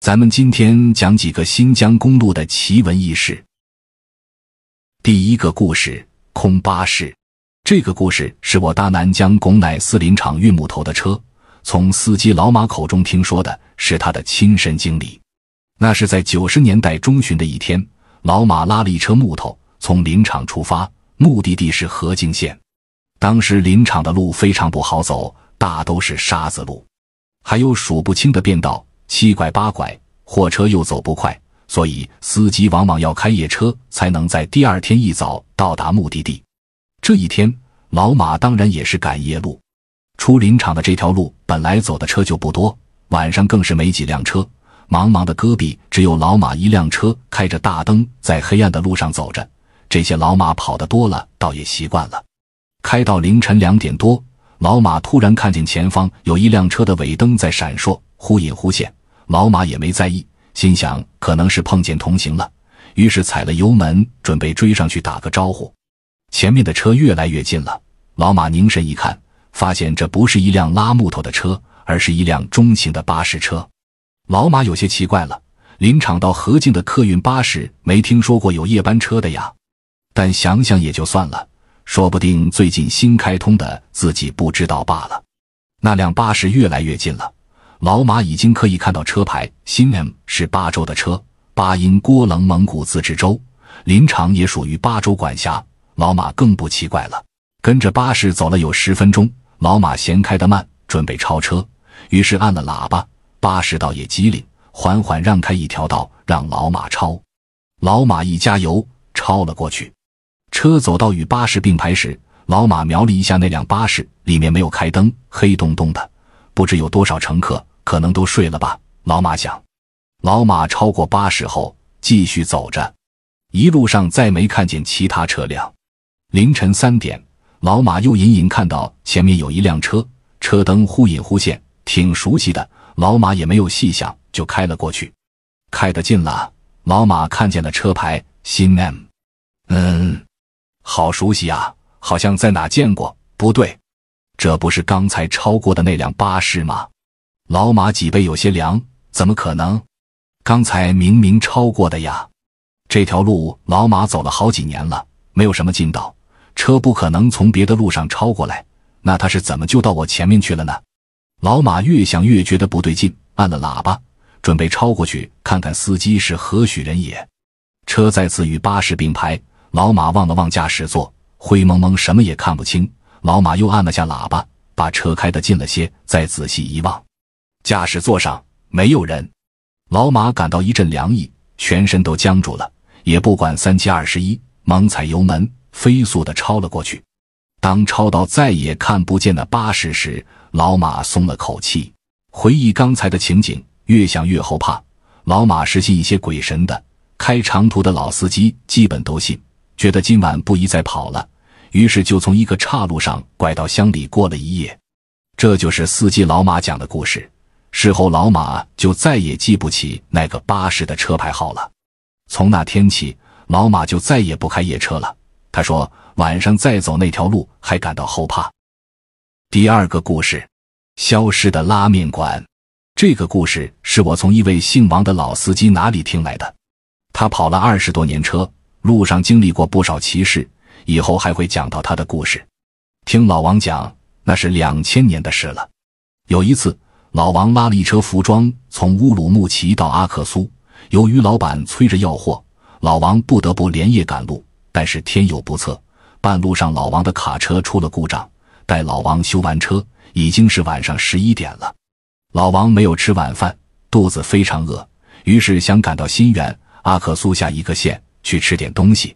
咱们今天讲几个新疆公路的奇闻异事。第一个故事，空巴士。这个故事是我搭南疆巩乃斯林场运木头的车，从司机老马口中听说的，是他的亲身经历。那是在九十年代中旬的一天，老马拉了一车木头。从林场出发，目的地是河泾县。当时林场的路非常不好走，大都是沙子路，还有数不清的便道，七拐八拐，货车又走不快，所以司机往往要开夜车才能在第二天一早到达目的地。这一天，老马当然也是赶夜路。出林场的这条路本来走的车就不多，晚上更是没几辆车。茫茫的戈壁，只有老马一辆车开着大灯，在黑暗的路上走着。这些老马跑得多了，倒也习惯了。开到凌晨两点多，老马突然看见前方有一辆车的尾灯在闪烁，忽隐忽现。老马也没在意，心想可能是碰见同行了，于是踩了油门，准备追上去打个招呼。前面的车越来越近了，老马凝神一看，发现这不是一辆拉木头的车，而是一辆中型的巴士车。老马有些奇怪了，临场到何静的客运巴士没听说过有夜班车的呀。但想想也就算了，说不定最近新开通的自己不知道罢了。那辆巴士越来越近了，老马已经可以看到车牌，新 M 是巴州的车。巴音郭楞蒙古自治州林场也属于巴州管辖，老马更不奇怪了。跟着巴士走了有十分钟，老马嫌开得慢，准备超车，于是按了喇叭。巴士倒也机灵，缓缓让开一条道，让老马超。老马一加油，超了过去。车走到与巴士并排时，老马瞄了一下那辆巴士，里面没有开灯，黑洞洞的，不知有多少乘客，可能都睡了吧。老马想。老马超过巴士后，继续走着，一路上再没看见其他车辆。凌晨三点，老马又隐隐看到前面有一辆车，车灯忽隐忽现，挺熟悉的。老马也没有细想，就开了过去。开得近了，老马看见了车牌新 M，嗯。好熟悉啊，好像在哪见过。不对，这不是刚才超过的那辆巴士吗？老马脊背有些凉。怎么可能？刚才明明超过的呀。这条路老马走了好几年了，没有什么劲道，车不可能从别的路上超过来。那他是怎么就到我前面去了呢？老马越想越觉得不对劲，按了喇叭，准备超过去看看司机是何许人也。车再次与巴士并排。老马望了望驾驶座，灰蒙蒙，什么也看不清。老马又按了下喇叭，把车开得近了些，再仔细一望，驾驶座上没有人。老马感到一阵凉意，全身都僵住了，也不管三七二十一，猛踩油门，飞速的超了过去。当超到再也看不见的巴士时，老马松了口气，回忆刚才的情景，越想越后怕。老马是信一些鬼神的，开长途的老司机基本都信。觉得今晚不宜再跑了，于是就从一个岔路上拐到乡里过了一夜。这就是司机老马讲的故事。事后老马就再也记不起那个巴士的车牌号了。从那天起，老马就再也不开夜车了。他说晚上再走那条路还感到后怕。第二个故事：消失的拉面馆。这个故事是我从一位姓王的老司机哪里听来的。他跑了二十多年车。路上经历过不少奇事，以后还会讲到他的故事。听老王讲，那是两千年的事了。有一次，老王拉了一车服装从乌鲁木齐到阿克苏，由于老板催着要货，老王不得不连夜赶路。但是天有不测，半路上老王的卡车出了故障。待老王修完车，已经是晚上十一点了。老王没有吃晚饭，肚子非常饿，于是想赶到新源阿克苏下一个县。去吃点东西。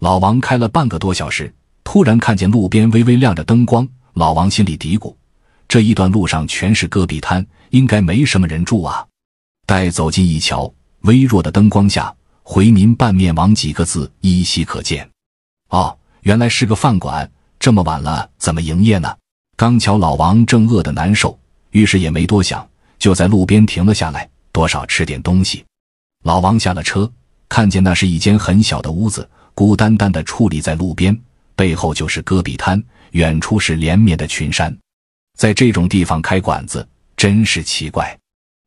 老王开了半个多小时，突然看见路边微微亮着灯光。老王心里嘀咕：“这一段路上全是戈壁滩，应该没什么人住啊。”待走近一瞧，微弱的灯光下，“回民拌面王”几个字依稀可见。哦，原来是个饭馆。这么晚了，怎么营业呢？刚巧老王正饿得难受，于是也没多想，就在路边停了下来，多少吃点东西。老王下了车。看见那是一间很小的屋子，孤单单的矗立在路边，背后就是戈壁滩，远处是连绵的群山。在这种地方开馆子，真是奇怪。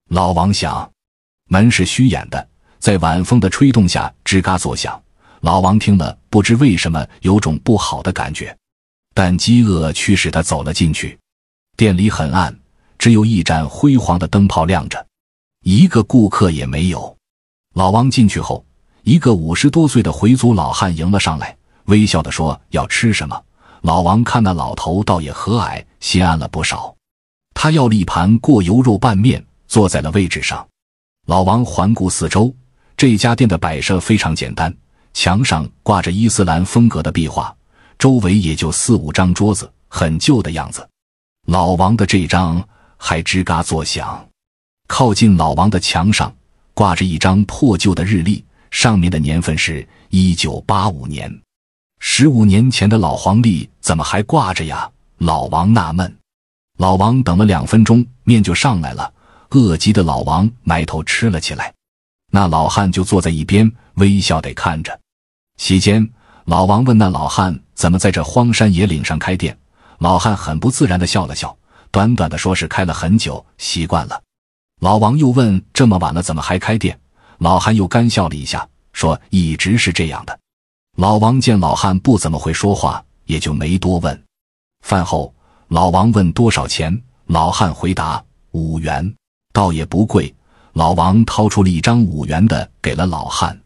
老王想，门是虚掩的，在晚风的吹动下吱嘎作响。老王听了，不知为什么有种不好的感觉，但饥饿驱使他走了进去。店里很暗，只有一盏辉煌的灯泡亮着，一个顾客也没有。老王进去后，一个五十多岁的回族老汉迎了上来，微笑地说：“要吃什么？”老王看那老头倒也和蔼，心安了不少。他要了一盘过油肉拌面，坐在了位置上。老王环顾四周，这家店的摆设非常简单，墙上挂着伊斯兰风格的壁画，周围也就四五张桌子，很旧的样子。老王的这张还吱嘎作响。靠近老王的墙上。挂着一张破旧的日历，上面的年份是一九八五年，十五年前的老黄历怎么还挂着呀？老王纳闷。老王等了两分钟，面就上来了。饿极的老王埋头吃了起来。那老汉就坐在一边，微笑得看着。席间，老王问那老汉怎么在这荒山野岭上开店。老汉很不自然地笑了笑，短短的说是开了很久，习惯了。老王又问：“这么晚了，怎么还开店？”老汉又干笑了一下，说：“一直是这样的。”老王见老汉不怎么会说话，也就没多问。饭后，老王问多少钱，老汉回答：“五元，倒也不贵。”老王掏出了一张五元的，给了老汉。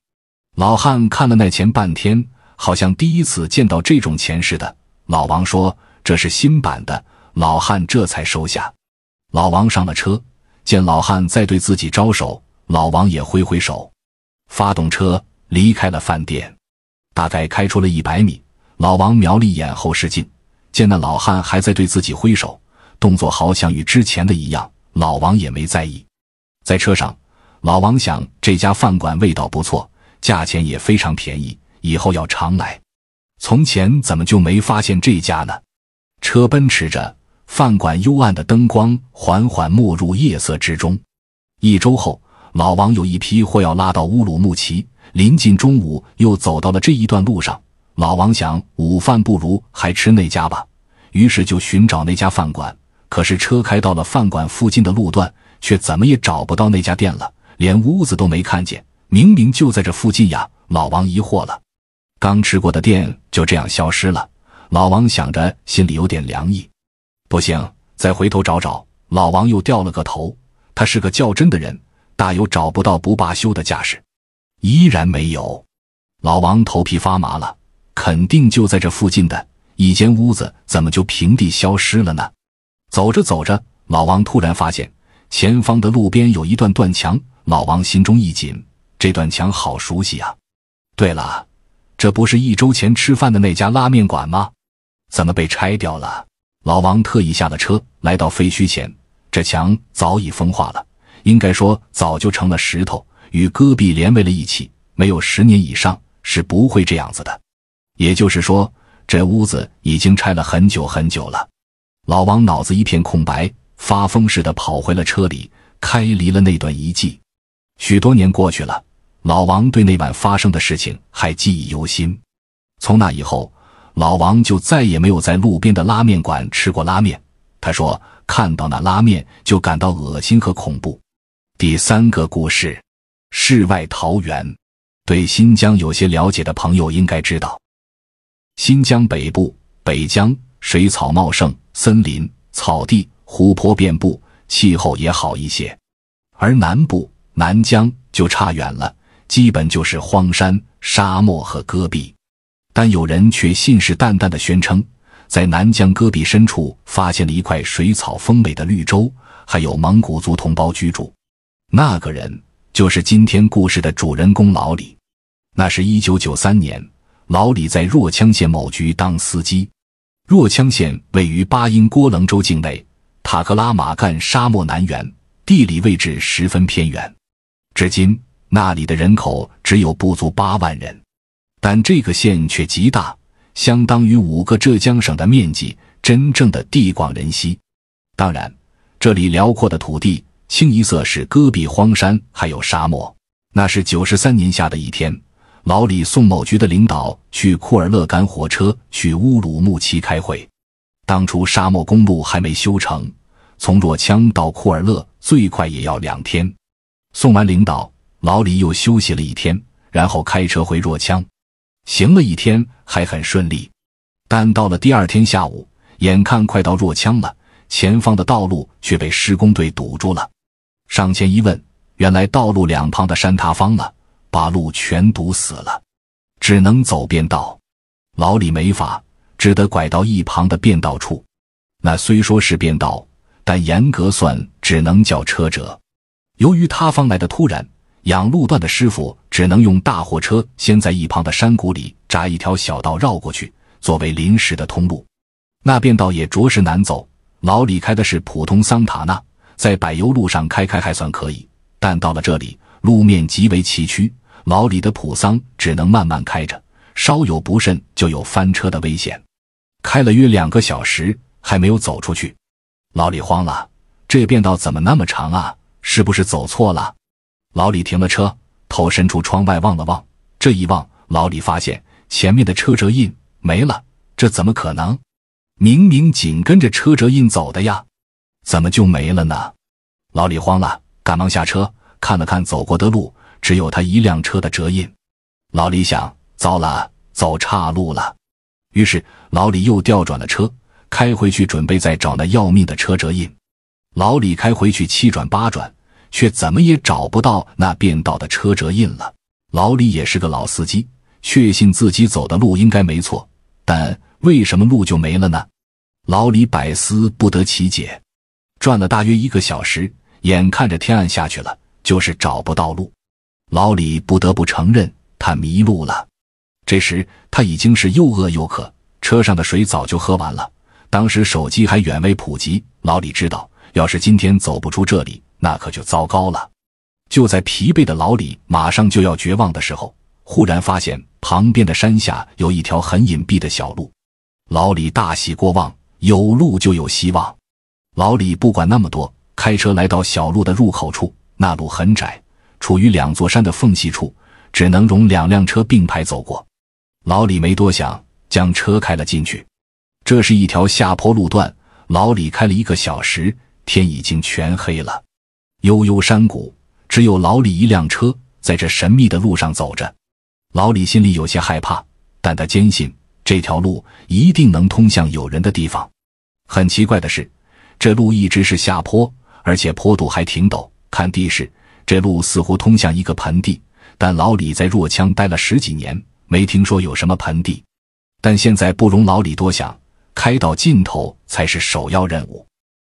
老汉看了那钱半天，好像第一次见到这种钱似的。老王说：“这是新版的。”老汉这才收下。老王上了车。见老汉在对自己招手，老王也挥挥手，发动车离开了饭店。大概开出了一百米，老王瞄了一眼后视镜，见那老汉还在对自己挥手，动作好像与之前的一样，老王也没在意。在车上，老王想这家饭馆味道不错，价钱也非常便宜，以后要常来。从前怎么就没发现这家呢？车奔驰着。饭馆幽暗的灯光缓缓没入夜色之中。一周后，老王有一批货要拉到乌鲁木齐，临近中午又走到了这一段路上。老王想，午饭不如还吃那家吧，于是就寻找那家饭馆。可是车开到了饭馆附近的路段，却怎么也找不到那家店了，连屋子都没看见。明明就在这附近呀！老王疑惑了，刚吃过的店就这样消失了。老王想着，心里有点凉意。不行，再回头找找。老王又掉了个头，他是个较真的人，大有找不到不罢休的架势。依然没有，老王头皮发麻了，肯定就在这附近的一间屋子，怎么就平地消失了呢？走着走着，老王突然发现前方的路边有一段断墙，老王心中一紧，这段墙好熟悉啊！对了，这不是一周前吃饭的那家拉面馆吗？怎么被拆掉了？老王特意下了车，来到废墟前。这墙早已风化了，应该说早就成了石头，与戈壁连为了一起。没有十年以上是不会这样子的。也就是说，这屋子已经拆了很久很久了。老王脑子一片空白，发疯似的跑回了车里，开离了那段遗迹。许多年过去了，老王对那晚发生的事情还记忆犹新。从那以后。老王就再也没有在路边的拉面馆吃过拉面。他说看到那拉面就感到恶心和恐怖。第三个故事，《世外桃源》。对新疆有些了解的朋友应该知道，新疆北部北疆水草茂盛，森林、草地、湖泊遍布，气候也好一些；而南部南疆就差远了，基本就是荒山、沙漠和戈壁。但有人却信誓旦旦地宣称，在南疆戈壁深处发现了一块水草丰美的绿洲，还有蒙古族同胞居住。那个人就是今天故事的主人公老李。那是一九九三年，老李在若羌县某局当司机。若羌县位于巴音郭楞州境内，塔克拉玛干沙漠南缘，地理位置十分偏远。至今，那里的人口只有不足八万人。但这个县却极大，相当于五个浙江省的面积，真正的地广人稀。当然，这里辽阔的土地清一色是戈壁、荒山，还有沙漠。那是九十三年下的一天，老李送某局的领导去库尔勒赶火车去乌鲁木齐开会。当初沙漠公路还没修成，从若羌到库尔勒最快也要两天。送完领导，老李又休息了一天，然后开车回若羌。行了一天还很顺利，但到了第二天下午，眼看快到若羌了，前方的道路却被施工队堵住了。上前一问，原来道路两旁的山塌方了，把路全堵死了，只能走便道。老李没法，只得拐到一旁的便道处。那虽说是便道，但严格算只能叫车辙。由于塌方来的突然。养路段的师傅只能用大货车先在一旁的山谷里扎一条小道绕过去，作为临时的通路。那便道也着实难走。老李开的是普通桑塔纳，在柏油路上开开还算可以，但到了这里，路面极为崎岖，老李的普桑只能慢慢开着，稍有不慎就有翻车的危险。开了约两个小时，还没有走出去，老李慌了：这便道怎么那么长啊？是不是走错了？老李停了车，头伸出窗外望了望。这一望，老李发现前面的车辙印没了。这怎么可能？明明紧跟着车辙印走的呀，怎么就没了呢？老李慌了，赶忙下车看了看走过的路，只有他一辆车的辙印。老李想：糟了，走岔路了。于是，老李又调转了车，开回去准备再找那要命的车辙印。老李开回去七转八转。却怎么也找不到那变道的车辙印了。老李也是个老司机，确信自己走的路应该没错，但为什么路就没了呢？老李百思不得其解。转了大约一个小时，眼看着天暗下去了，就是找不到路。老李不得不承认他迷路了。这时他已经是又饿又渴，车上的水早就喝完了。当时手机还远未普及，老李知道，要是今天走不出这里。那可就糟糕了。就在疲惫的老李马上就要绝望的时候，忽然发现旁边的山下有一条很隐蔽的小路。老李大喜过望，有路就有希望。老李不管那么多，开车来到小路的入口处。那路很窄，处于两座山的缝隙处，只能容两辆车并排走过。老李没多想，将车开了进去。这是一条下坡路段，老李开了一个小时，天已经全黑了。悠悠山谷，只有老李一辆车在这神秘的路上走着。老李心里有些害怕，但他坚信这条路一定能通向有人的地方。很奇怪的是，这路一直是下坡，而且坡度还挺陡。看地势，这路似乎通向一个盆地，但老李在若羌待了十几年，没听说有什么盆地。但现在不容老李多想，开到尽头才是首要任务。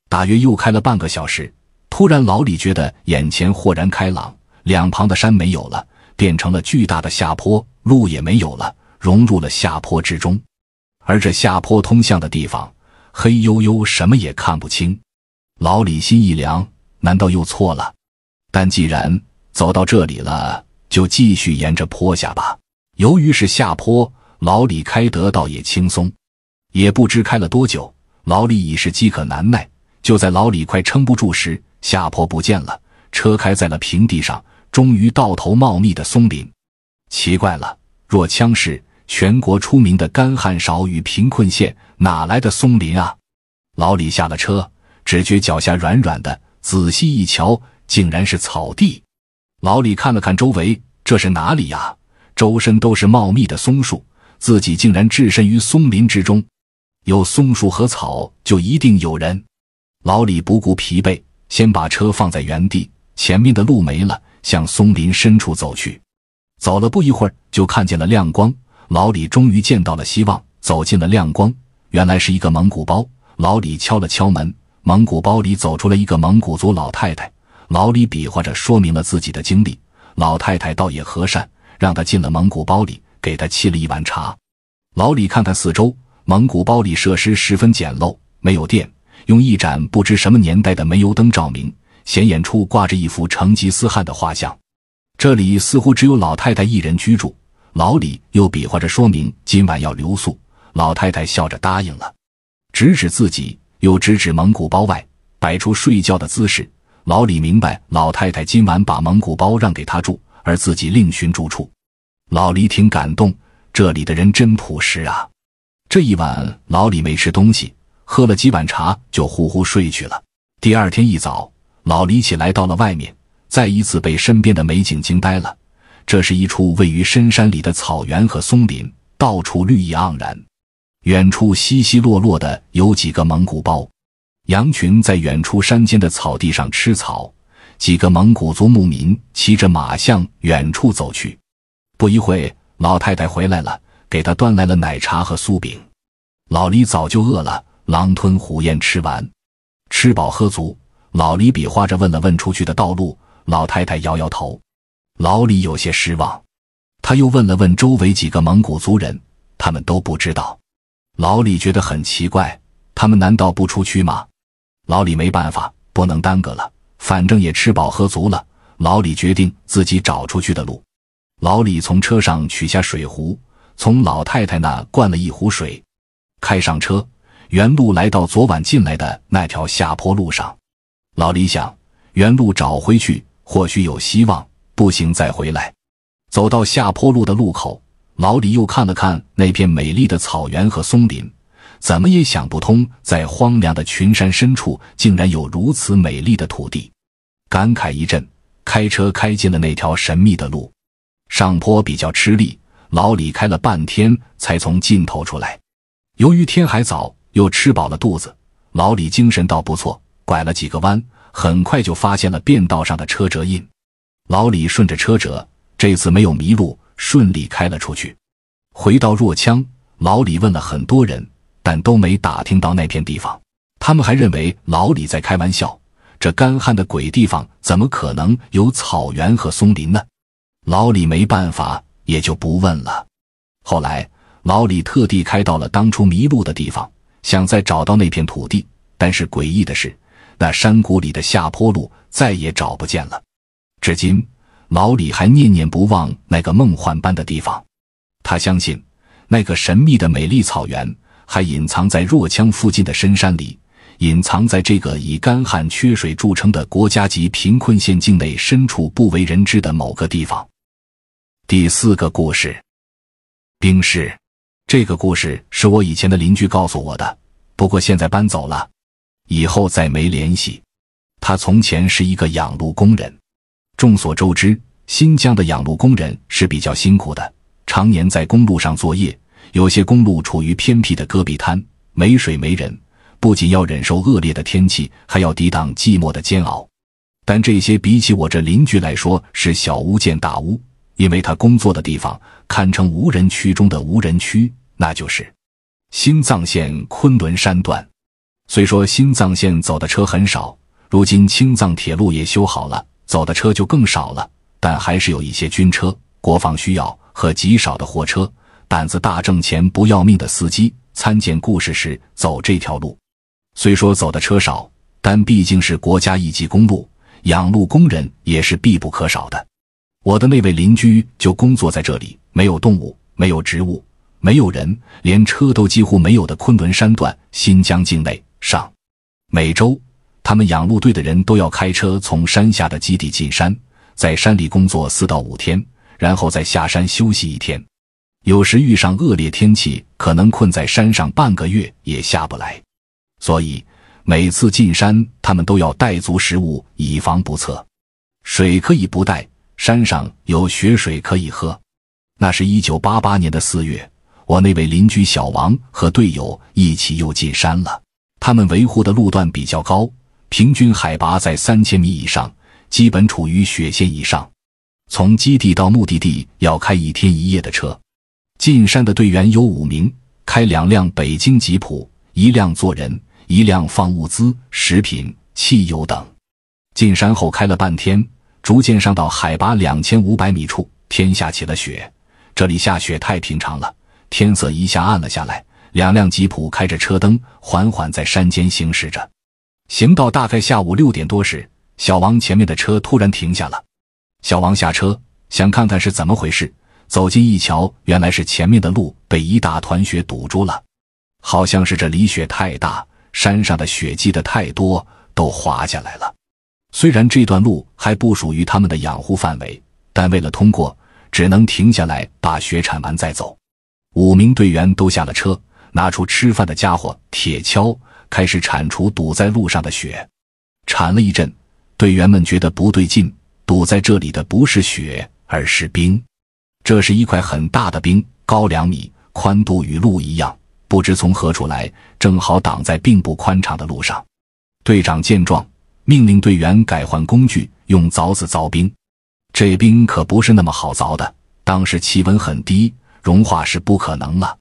大约又开了半个小时。突然，老李觉得眼前豁然开朗，两旁的山没有了，变成了巨大的下坡，路也没有了，融入了下坡之中。而这下坡通向的地方黑幽幽，什么也看不清。老李心一凉，难道又错了？但既然走到这里了，就继续沿着坡下吧。由于是下坡，老李开得倒也轻松。也不知开了多久，老李已是饥渴难耐。就在老李快撑不住时，下坡不见了，车开在了平地上，终于到头茂密的松林。奇怪了，若羌是全国出名的干旱少与贫困县，哪来的松林啊？老李下了车，只觉脚下软软的，仔细一瞧，竟然是草地。老李看了看周围，这是哪里呀？周身都是茂密的松树，自己竟然置身于松林之中。有松树和草，就一定有人。老李不顾疲惫。先把车放在原地，前面的路没了，向松林深处走去。走了不一会儿，就看见了亮光。老李终于见到了希望，走进了亮光。原来是一个蒙古包。老李敲了敲门，蒙古包里走出了一个蒙古族老太太。老李比划着说明了自己的经历，老太太倒也和善，让他进了蒙古包里，给他沏了一碗茶。老李看看四周，蒙古包里设施十分简陋，没有电。用一盏不知什么年代的煤油灯照明，显眼处挂着一幅成吉思汗的画像。这里似乎只有老太太一人居住。老李又比划着说明今晚要留宿，老太太笑着答应了，指指自己，又指指蒙古包外，摆出睡觉的姿势。老李明白，老太太今晚把蒙古包让给他住，而自己另寻住处。老李挺感动，这里的人真朴实啊。这一晚，老李没吃东西。喝了几碗茶，就呼呼睡去了。第二天一早，老李起来到了外面，再一次被身边的美景惊呆了。这是一处位于深山里的草原和松林，到处绿意盎然。远处稀稀落落的有几个蒙古包，羊群在远处山间的草地上吃草，几个蒙古族牧民骑着马向远处走去。不一会，老太太回来了，给她端来了奶茶和酥饼。老李早就饿了。狼吞虎咽吃完，吃饱喝足，老李比划着问了问出去的道路。老太太摇摇头，老李有些失望。他又问了问周围几个蒙古族人，他们都不知道。老李觉得很奇怪，他们难道不出去吗？老李没办法，不能耽搁了，反正也吃饱喝足了。老李决定自己找出去的路。老李从车上取下水壶，从老太太那灌了一壶水，开上车。原路来到昨晚进来的那条下坡路上，老李想原路找回去或许有希望，不行再回来。走到下坡路的路口，老李又看了看那片美丽的草原和松林，怎么也想不通，在荒凉的群山深处竟然有如此美丽的土地，感慨一阵，开车开进了那条神秘的路。上坡比较吃力，老李开了半天才从尽头出来。由于天还早。又吃饱了肚子，老李精神倒不错。拐了几个弯，很快就发现了便道上的车辙印。老李顺着车辙，这次没有迷路，顺利开了出去。回到若羌，老李问了很多人，但都没打听到那片地方。他们还认为老李在开玩笑，这干旱的鬼地方怎么可能有草原和松林呢？老李没办法，也就不问了。后来，老李特地开到了当初迷路的地方。想再找到那片土地，但是诡异的是，那山谷里的下坡路再也找不见了。至今，老李还念念不忘那个梦幻般的地方。他相信，那个神秘的美丽草原还隐藏在若羌附近的深山里，隐藏在这个以干旱缺水著称的国家级贫困县境内深处不为人知的某个地方。第四个故事，冰室。这个故事是我以前的邻居告诉我的，不过现在搬走了，以后再没联系。他从前是一个养路工人，众所周知，新疆的养路工人是比较辛苦的，常年在公路上作业。有些公路处于偏僻的戈壁滩，没水没人，不仅要忍受恶劣的天气，还要抵挡寂寞的煎熬。但这些比起我这邻居来说是小巫见大巫，因为他工作的地方。堪称无人区中的无人区，那就是新藏线昆仑山段。虽说新藏线走的车很少，如今青藏铁路也修好了，走的车就更少了。但还是有一些军车、国防需要和极少的货车。胆子大、挣钱不要命的司机，参见故事时走这条路。虽说走的车少，但毕竟是国家一级公路，养路工人也是必不可少的。我的那位邻居就工作在这里，没有动物，没有植物，没有人，连车都几乎没有的昆仑山段新疆境内上，每周他们养路队的人都要开车从山下的基地进山，在山里工作四到五天，然后再下山休息一天。有时遇上恶劣天气，可能困在山上半个月也下不来，所以每次进山他们都要带足食物以防不测，水可以不带。山上有雪水可以喝，那是一九八八年的四月，我那位邻居小王和队友一起又进山了。他们维护的路段比较高，平均海拔在三千米以上，基本处于雪线以上。从基地到目的地要开一天一夜的车。进山的队员有五名，开两辆北京吉普，一辆坐人，一辆放物资、食品、汽油等。进山后开了半天。逐渐上到海拔两千五百米处，天下起了雪。这里下雪太平常了。天色一下暗了下来，两辆吉普开着车灯，缓缓在山间行驶着。行到大概下午六点多时，小王前面的车突然停下了。小王下车想看看是怎么回事，走近一瞧，原来是前面的路被一大团雪堵住了。好像是这里雪太大，山上的雪积得太多，都滑下来了。虽然这段路还不属于他们的养护范围，但为了通过，只能停下来把雪铲完再走。五名队员都下了车，拿出吃饭的家伙——铁锹，开始铲除堵在路上的雪。铲了一阵，队员们觉得不对劲，堵在这里的不是雪，而是冰。这是一块很大的冰，高两米，宽度与路一样，不知从何处来，正好挡在并不宽敞的路上。队长见状。命令队员改换工具，用凿子凿冰。这冰可不是那么好凿的。当时气温很低，融化是不可能了，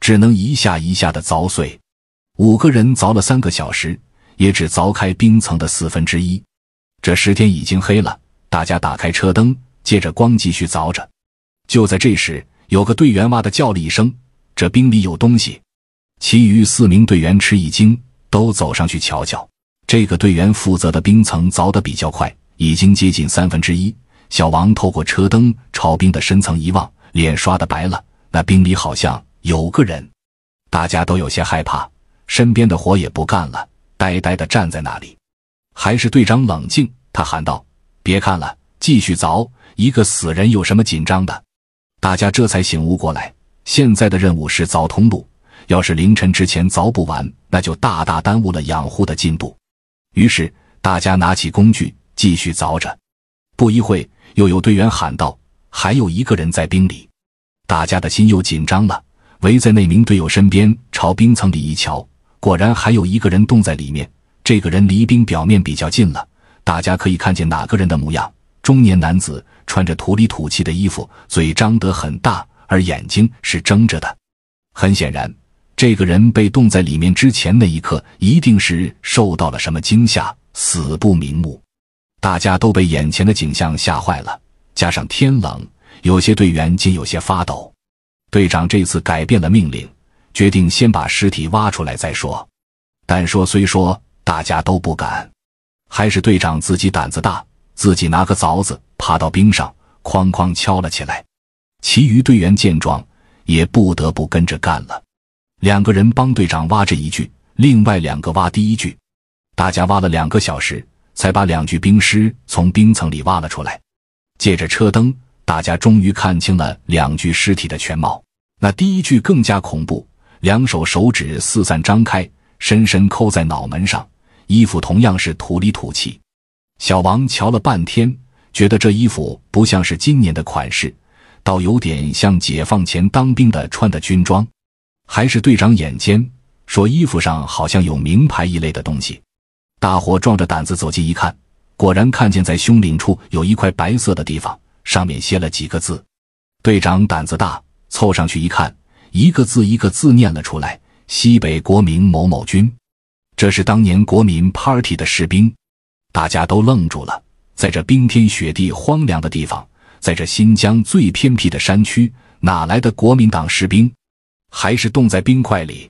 只能一下一下的凿碎。五个人凿了三个小时，也只凿开冰层的四分之一。这时天已经黑了，大家打开车灯，借着光继续凿着。就在这时，有个队员哇的叫了一声：“这冰里有东西！”其余四名队员吃一惊，都走上去瞧瞧。这个队员负责的冰层凿得比较快，已经接近三分之一。小王透过车灯朝冰的深层一望，脸刷的白了。那冰里好像有个人，大家都有些害怕，身边的活也不干了，呆呆的站在那里。还是队长冷静，他喊道：“别看了，继续凿。一个死人有什么紧张的？”大家这才醒悟过来，现在的任务是凿通路，要是凌晨之前凿不完，那就大大耽误了养护的进度。于是大家拿起工具继续凿着，不一会，又有队员喊道：“还有一个人在冰里。”大家的心又紧张了，围在那名队友身边，朝冰层里一瞧，果然还有一个人冻在里面。这个人离冰表面比较近了，大家可以看见哪个人的模样。中年男子穿着土里土气的衣服，嘴张得很大，而眼睛是睁着的。很显然。这个人被冻在里面之前那一刻，一定是受到了什么惊吓，死不瞑目。大家都被眼前的景象吓坏了，加上天冷，有些队员竟有些发抖。队长这次改变了命令，决定先把尸体挖出来再说。但说虽说大家都不敢，还是队长自己胆子大，自己拿个凿子爬到冰上，哐哐敲了起来。其余队员见状，也不得不跟着干了。两个人帮队长挖这一具，另外两个挖第一具。大家挖了两个小时，才把两具冰尸从冰层里挖了出来。借着车灯，大家终于看清了两具尸体的全貌。那第一具更加恐怖，两手手指四散张开，深深扣在脑门上，衣服同样是土里土气。小王瞧了半天，觉得这衣服不像是今年的款式，倒有点像解放前当兵的穿的军装。还是队长眼尖，说衣服上好像有名牌一类的东西。大伙壮着胆子走近一看，果然看见在胸领处有一块白色的地方，上面写了几个字。队长胆子大，凑上去一看，一个字一个字念了出来：“西北国民某某军。”这是当年国民 Party 的士兵，大家都愣住了。在这冰天雪地、荒凉的地方，在这新疆最偏僻的山区，哪来的国民党士兵？还是冻在冰块里，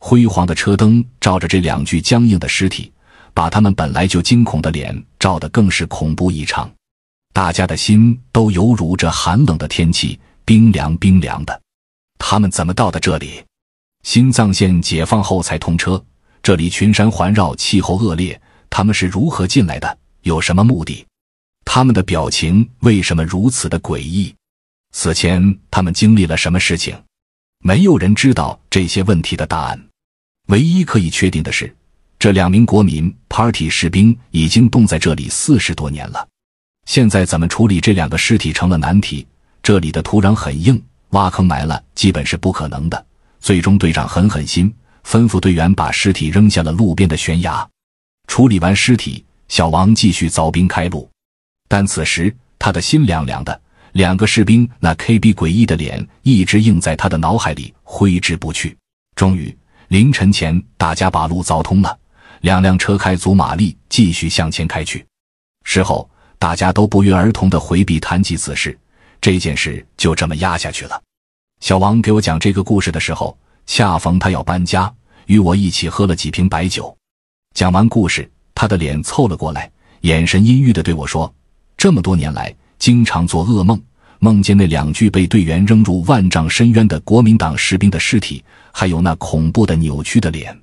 辉煌的车灯照着这两具僵硬的尸体，把他们本来就惊恐的脸照得更是恐怖异常。大家的心都犹如这寒冷的天气，冰凉冰凉的。他们怎么到的这里？新藏线解放后才通车，这里群山环绕，气候恶劣，他们是如何进来的？有什么目的？他们的表情为什么如此的诡异？此前他们经历了什么事情？没有人知道这些问题的答案。唯一可以确定的是，这两名国民 party 士兵已经冻在这里四十多年了。现在怎么处理这两个尸体成了难题。这里的土壤很硬，挖坑埋了基本是不可能的。最终，队长狠狠心，吩咐队员把尸体扔下了路边的悬崖。处理完尸体，小王继续凿冰开路，但此时他的心凉凉的。两个士兵那 KB 诡异的脸一直映在他的脑海里，挥之不去。终于凌晨前，大家把路凿通了，两辆车开足马力继续向前开去。事后，大家都不约而同的回避谈及此事，这件事就这么压下去了。小王给我讲这个故事的时候，恰逢他要搬家，与我一起喝了几瓶白酒。讲完故事，他的脸凑了过来，眼神阴郁的对我说：“这么多年来。”经常做噩梦，梦见那两具被队员扔入万丈深渊的国民党士兵的尸体，还有那恐怖的扭曲的脸。